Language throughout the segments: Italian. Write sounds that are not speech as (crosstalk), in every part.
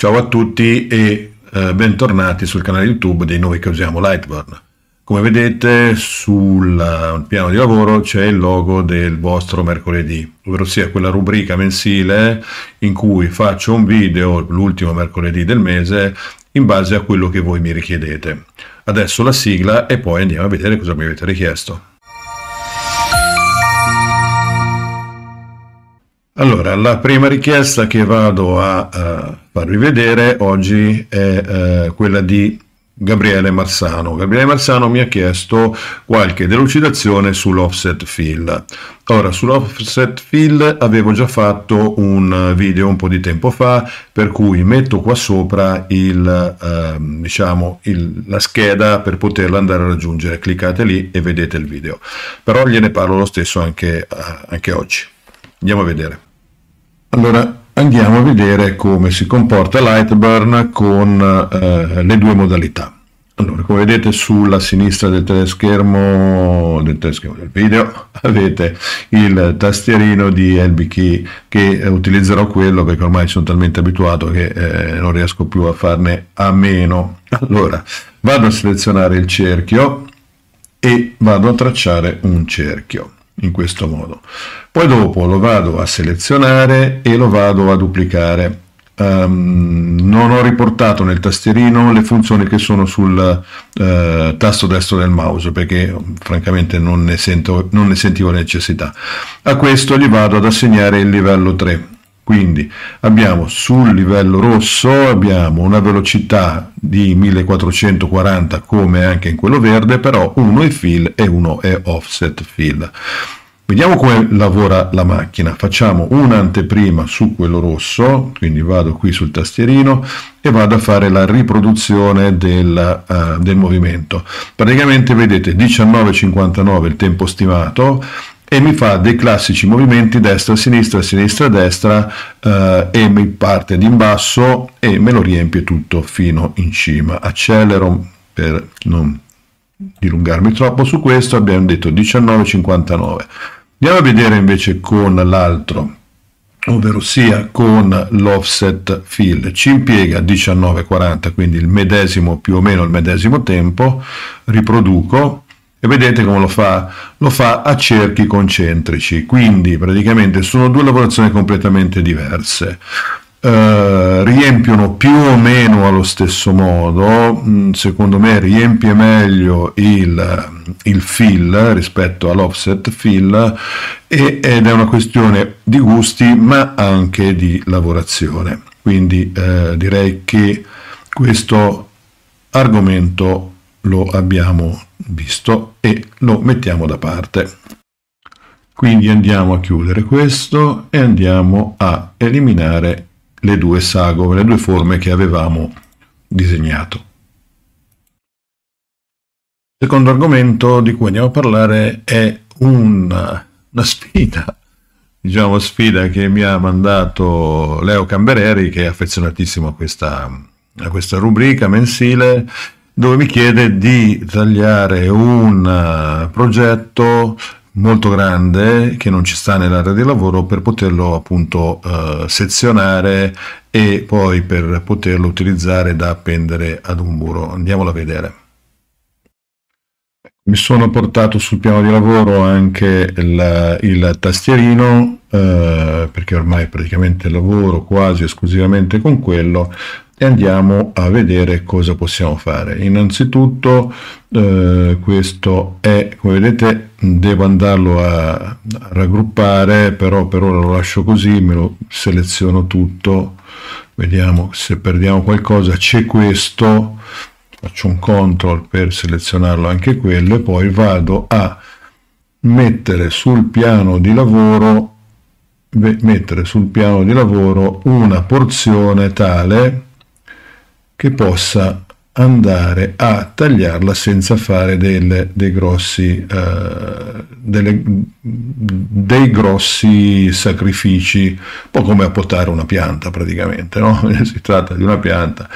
Ciao a tutti e eh, bentornati sul canale YouTube dei noi che usiamo Lightburn. Come vedete sul eh, piano di lavoro c'è il logo del vostro mercoledì, ovvero sia quella rubrica mensile in cui faccio un video l'ultimo mercoledì del mese in base a quello che voi mi richiedete. Adesso la sigla e poi andiamo a vedere cosa mi avete richiesto. Allora, la prima richiesta che vado a, a eh, farvi vedere oggi è eh, quella di Gabriele Marsano. Gabriele Marsano mi ha chiesto qualche delucidazione sull'offset fill. Ora, sull'offset fill avevo già fatto un video un po' di tempo fa, per cui metto qua sopra il, eh, diciamo, il, la scheda per poterla andare a raggiungere. Cliccate lì e vedete il video. Però gliene parlo lo stesso anche, eh, anche oggi. Andiamo a vedere. Allora andiamo a vedere come si comporta Lightburn con eh, le due modalità. Allora, come vedete sulla sinistra del teleschermo, del teleschermo del video (laughs) avete il tastierino di LBKey che utilizzerò quello perché ormai sono talmente abituato che eh, non riesco più a farne a meno. Allora, vado a selezionare il cerchio e vado a tracciare un cerchio in questo modo. Poi dopo lo vado a selezionare e lo vado a duplicare. Um, non ho riportato nel tastierino le funzioni che sono sul uh, tasto destro del mouse perché francamente non ne, sento, non ne sentivo necessità. A questo gli vado ad assegnare il livello 3 quindi abbiamo sul livello rosso abbiamo una velocità di 1440 come anche in quello verde, però uno è fill e uno è offset fill. Vediamo come lavora la macchina. Facciamo un'anteprima su quello rosso, quindi vado qui sul tastierino e vado a fare la riproduzione del, uh, eh, del movimento. Praticamente vedete 19.59 il tempo stimato, e mi fa dei classici movimenti destra-sinistra, sinistra-destra eh, e mi parte di in basso e me lo riempie tutto fino in cima. Accelero per non dilungarmi troppo su questo, abbiamo detto 19,59. Andiamo a vedere invece con l'altro ovvero sia con l'offset fill ci impiega 19.40 quindi il medesimo più o meno il medesimo tempo riproduco e vedete come lo fa? Lo fa a cerchi concentrici, quindi praticamente sono due lavorazioni completamente diverse. Uh, riempiono più o meno allo stesso modo, mm, secondo me riempie meglio il, il fill rispetto all'offset fill e, ed è una questione di gusti ma anche di lavorazione. Quindi uh, direi che questo argomento lo abbiamo visto e lo mettiamo da parte. Quindi andiamo a chiudere questo e andiamo a eliminare le due sagome, le due forme che avevamo disegnato. secondo argomento di cui andiamo a parlare è una, una sfida, diciamo sfida che mi ha mandato Leo Cambereri che è affezionatissimo a questa, a questa rubrica mensile dove mi chiede di tagliare un eh, progetto molto grande che non ci sta nell'area di lavoro per poterlo appunto eh, sezionare e poi per poterlo utilizzare da appendere ad un muro. Andiamolo a vedere. Mi sono portato sul piano di lavoro anche il, il tastierino eh, perché ormai praticamente lavoro quasi esclusivamente con quello e andiamo a vedere cosa possiamo fare. Innanzitutto eh, questo è, come vedete, devo andarlo a raggruppare, però per ora lo lascio così, me lo seleziono tutto, vediamo se perdiamo qualcosa, c'è questo, faccio un control per selezionarlo anche quello e poi vado a mettere sul piano di lavoro mettere sul piano di lavoro una porzione tale che possa andare a tagliarla senza fare delle, dei, grossi, eh, delle, dei grossi sacrifici, un po' come a potare una pianta praticamente, no? (laughs) si tratta di una pianta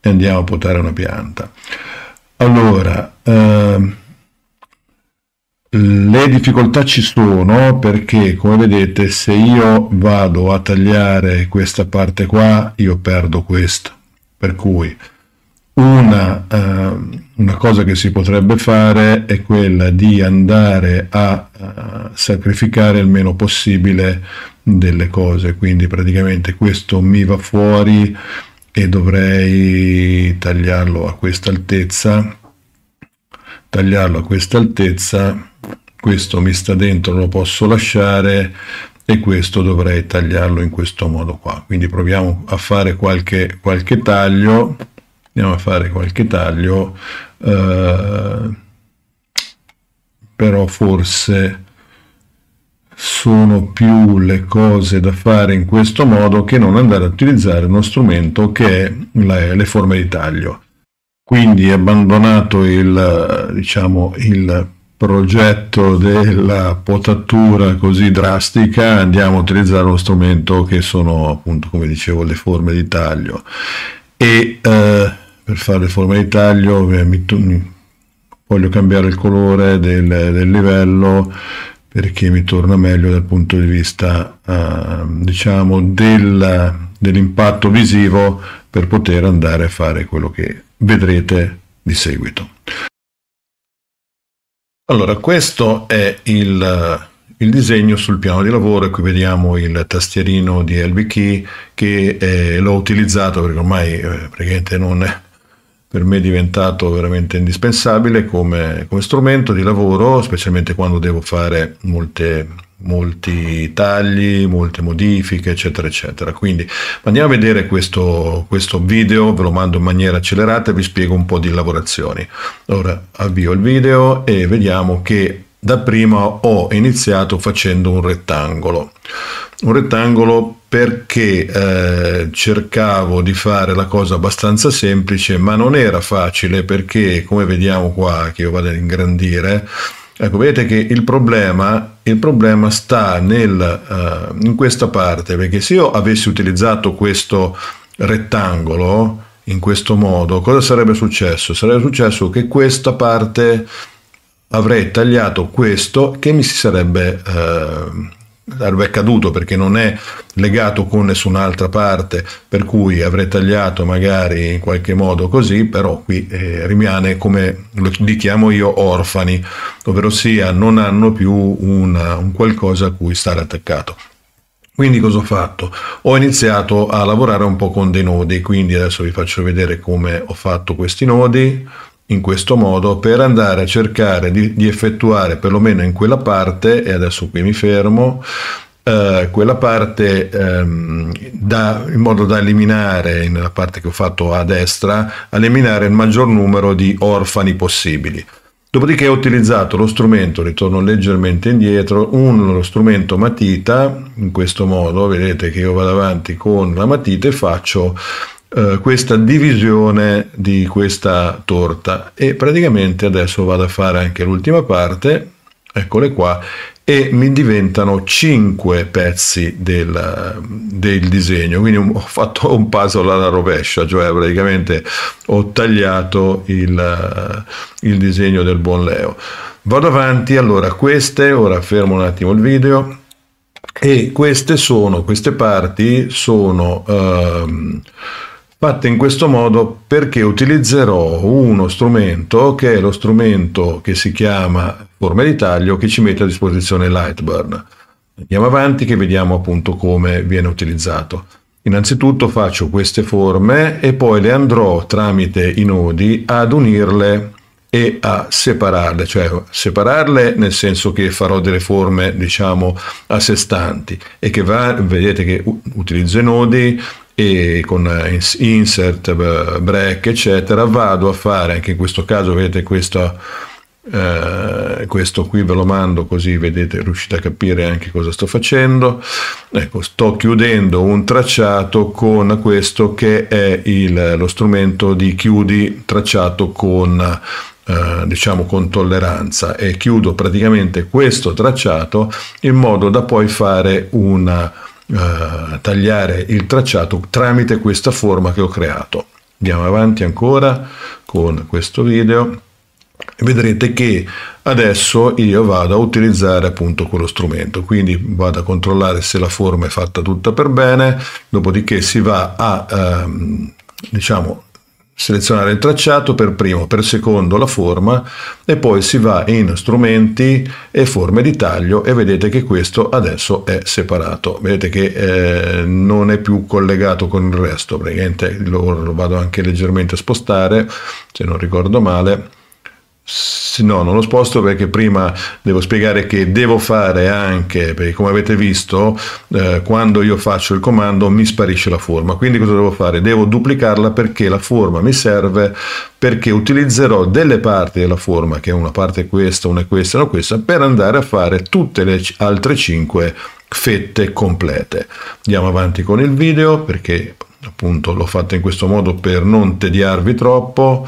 e andiamo a potare una pianta. Allora, eh, le difficoltà ci sono perché, come vedete, se io vado a tagliare questa parte qua, io perdo questo. Per cui una, uh, una, cosa che si potrebbe fare è quella di andare a uh, sacrificare il meno possibile delle cose, quindi praticamente questo mi va fuori e dovrei tagliarlo a questa altezza, tagliarlo a questa altezza, questo mi sta dentro, lo posso lasciare e questo dovrei tagliarlo in questo modo qua quindi proviamo a fare qualche, qualche taglio andiamo a fare qualche taglio eh, però forse sono più le cose da fare in questo modo che non andare a utilizzare uno strumento che è la, le forme di taglio quindi abbandonato il diciamo il progetto della potatura così drastica andiamo a utilizzare uno strumento che sono appunto come dicevo le forme di taglio e eh, per fare le forme di taglio eh, mi, mi, voglio cambiare il colore del, del, livello perché mi torna meglio dal punto di vista eh, diciamo del, dell'impatto visivo per poter andare a fare quello che vedrete di seguito allora, questo è il, il, disegno sul piano di lavoro, qui vediamo il tastierino di LBKey che eh, l'ho utilizzato perché ormai eh, praticamente non è, per me è diventato veramente indispensabile come, come strumento di lavoro, specialmente quando devo fare molte molti tagli, molte modifiche, eccetera, eccetera. Quindi andiamo a vedere questo, questo video, ve lo mando in maniera accelerata e vi spiego un po' di lavorazioni. Ora avvio il video e vediamo che da prima ho iniziato facendo un rettangolo. Un rettangolo perché eh, cercavo di fare la cosa abbastanza semplice, ma non era facile perché, come vediamo qua, che io vado ad ingrandire, Ecco, vedete che il problema, il problema sta nel, uh, in questa parte, perché se io avessi utilizzato questo rettangolo in questo modo, cosa sarebbe successo? Sarebbe successo che questa parte avrei tagliato questo che mi si sarebbe uh, sarebbe caduto perché non è legato con nessun'altra parte, per cui avrei tagliato magari in qualche modo così, però qui eh, rimane come lo chiamo io orfani, ovvero sia non hanno più una, un qualcosa a cui stare attaccato. Quindi cosa ho fatto? Ho iniziato a lavorare un po' con dei nodi, quindi adesso vi faccio vedere come ho fatto questi nodi, in questo modo per andare a cercare di, di effettuare perlomeno in quella parte, e adesso qui mi fermo, Uh, quella parte um, da, in modo da eliminare, nella parte che ho fatto a destra, eliminare il maggior numero di orfani possibili. Dopodiché ho utilizzato lo strumento, ritorno leggermente indietro, uno strumento matita, in questo modo, vedete che io vado avanti con la matita e faccio eh, questa divisione di questa torta e praticamente adesso vado a fare anche l'ultima parte eccole qua e mi diventano 5 pezzi del, del, disegno quindi ho fatto un puzzle alla rovescia cioè praticamente ho tagliato il, eh, il disegno del buon Leo vado avanti allora queste ora fermo un attimo il video e queste sono queste parti sono ehm, fatte in questo modo perché utilizzerò uno strumento che è lo strumento che si chiama forma di taglio che ci mette a disposizione Lightburn. Andiamo avanti che vediamo appunto come viene utilizzato. Innanzitutto faccio queste forme e poi le andrò tramite i nodi ad unirle e a separarle, cioè separarle nel senso che farò delle forme diciamo a sé stanti e che va, vedete che utilizzo i nodi, e con eh, insert, break eccetera vado a fare anche in questo caso vedete questo, eh, questo qui ve lo mando così vedete riuscite a capire anche cosa sto facendo ecco sto chiudendo un tracciato con questo che è il, lo strumento di chiudi tracciato con eh, diciamo con tolleranza e chiudo praticamente questo tracciato in modo da poi fare una eh, tagliare il tracciato tramite questa forma che ho creato. Andiamo avanti ancora con questo video vedrete che adesso io vado a utilizzare appunto quello strumento quindi vado a controllare se la forma è fatta tutta per bene dopodiché si va a ehm, diciamo selezionare il tracciato per primo, per secondo la forma e poi si va in strumenti e forme di taglio e vedete che questo adesso è separato vedete che eh, non è più collegato con il resto praticamente lo, lo vado anche leggermente a spostare se non ricordo male No, non lo sposto perché prima devo spiegare che devo fare anche, perché come avete visto, eh, quando io faccio il comando mi sparisce la forma. Quindi cosa devo fare? Devo duplicarla perché la forma mi serve perché utilizzerò delle parti della forma, che una parte è questa, una è questa, una è questa, per andare a fare tutte le altre 5 fette complete. Andiamo avanti con il video perché appunto l'ho fatto in questo modo per non tediarvi troppo.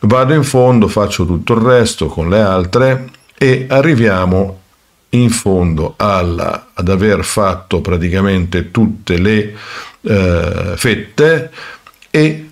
Vado in fondo, faccio tutto il resto con le altre e arriviamo in fondo alla, ad aver fatto praticamente tutte le eh, fette e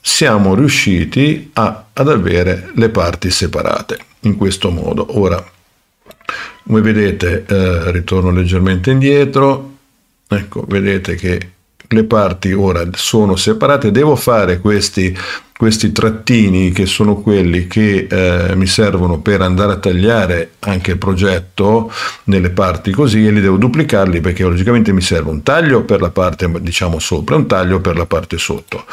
siamo riusciti a, ad avere le parti separate in questo modo. Ora, come vedete, eh, ritorno leggermente indietro, ecco, vedete che le parti ora sono separate, devo fare questi, questi trattini che sono quelli che eh, mi servono per andare a tagliare anche il progetto nelle parti così e li devo duplicarli perché logicamente mi serve un taglio per la parte diciamo sopra e un taglio per la parte sotto.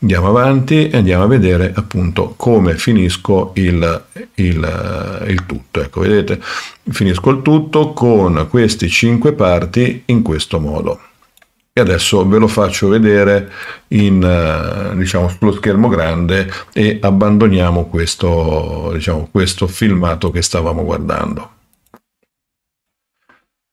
Andiamo avanti e andiamo a vedere appunto come finisco il, il, il tutto. Ecco, vedete, finisco il tutto con queste cinque parti in questo modo e adesso ve lo faccio vedere in, eh, diciamo, sullo schermo grande e abbandoniamo questo, diciamo, questo filmato che stavamo guardando.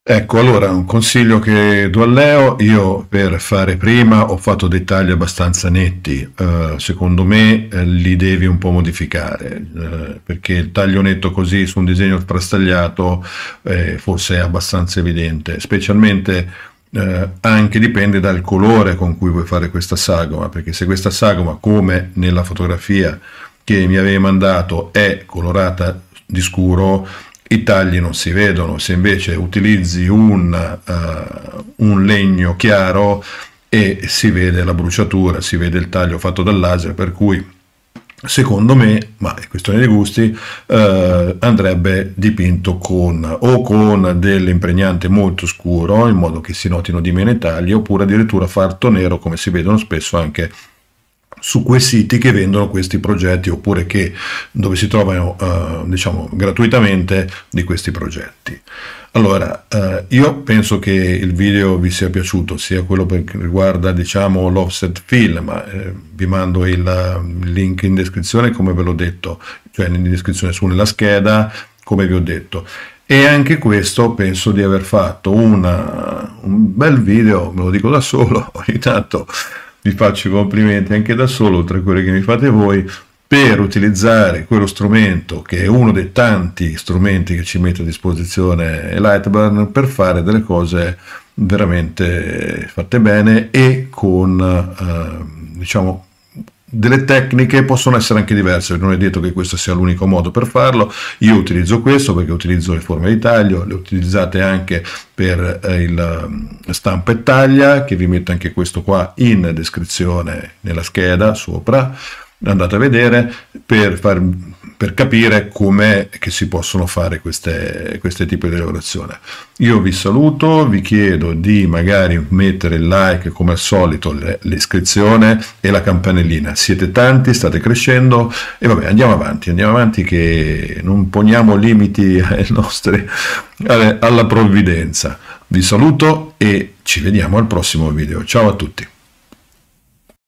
Ecco, allora un consiglio che do a Leo, io per fare prima ho fatto dei tagli abbastanza netti, uh, secondo me eh, li devi un po' modificare, uh, perché il taglio netto così su un disegno trastagliato eh, forse è abbastanza evidente, specialmente eh, anche dipende dal colore con cui vuoi fare questa sagoma, perché se questa sagoma, come nella fotografia che mi avevi mandato, è colorata di scuro, i tagli non si vedono, se invece utilizzi un, uh, un legno chiaro e si vede la bruciatura, si vede il taglio fatto dal laser, per cui secondo me, ma è questione di gusti, eh, andrebbe dipinto con o con dell'impregnante molto scuro in modo che si notino di meno i tagli oppure addirittura farto nero come si vedono spesso anche su quei siti che vendono questi progetti oppure che, dove si trovano eh, diciamo, gratuitamente di questi progetti. Allora, eh, io penso che il video vi sia piaciuto, sia quello per che riguarda diciamo, l'offset film, eh, vi mando il, il, link in descrizione come ve l'ho detto, cioè in descrizione su nella scheda come vi ho detto. E anche questo penso di aver fatto una, un bel video, me lo dico da solo (laughs) ogni tanto, vi faccio i complimenti anche da solo, oltre a quelli che mi fate voi, per utilizzare quello strumento che è uno dei tanti strumenti che ci mette a disposizione Lightburn per fare delle cose veramente fatte bene e con eh, diciamo delle tecniche possono essere anche diverse, non è detto che questo sia l'unico modo per farlo, io utilizzo questo perché utilizzo le forme di taglio, le utilizzate anche per eh, il ehm, stampa e taglia, che vi metto anche questo qua in descrizione nella scheda sopra, andate a vedere per far per capire come si possono fare queste, questi tipi di lavorazione. Io vi saluto, vi chiedo di magari mettere il like come al solito, l'iscrizione e la campanellina. Siete tanti, state crescendo e vabbè andiamo avanti, andiamo avanti che non poniamo limiti (laughs) ai nostri, alla provvidenza. Vi saluto e ci vediamo al prossimo video. Ciao a tutti.